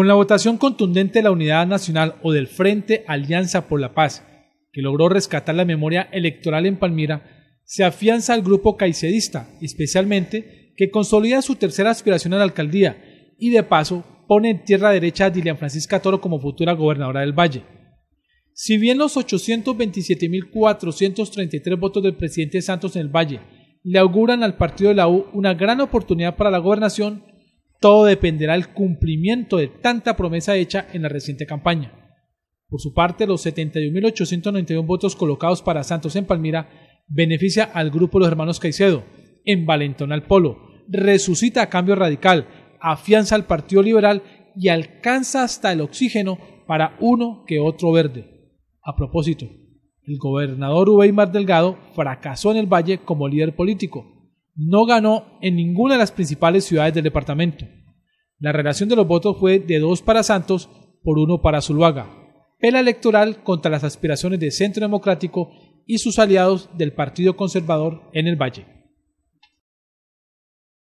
Con la votación contundente de la Unidad Nacional o del Frente Alianza por la Paz, que logró rescatar la memoria electoral en Palmira, se afianza al grupo caicedista, especialmente que consolida su tercera aspiración a la alcaldía y de paso pone en tierra derecha a Dilian Francisca Toro como futura gobernadora del Valle. Si bien los 827.433 votos del presidente Santos en el Valle le auguran al partido de la U una gran oportunidad para la gobernación, todo dependerá del cumplimiento de tanta promesa hecha en la reciente campaña. Por su parte, los 71.891 votos colocados para Santos en Palmira beneficia al grupo de Los Hermanos Caicedo, en al Polo, resucita a Cambio Radical, afianza al Partido Liberal y alcanza hasta el oxígeno para uno que otro verde. A propósito, el gobernador Mar Delgado fracasó en el Valle como líder político, no ganó en ninguna de las principales ciudades del departamento. La relación de los votos fue de dos para Santos por uno para Zuluaga. Pela electoral contra las aspiraciones de Centro Democrático y sus aliados del Partido Conservador en el Valle.